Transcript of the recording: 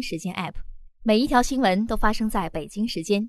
时间 App，每一条新闻都发生在北京时间。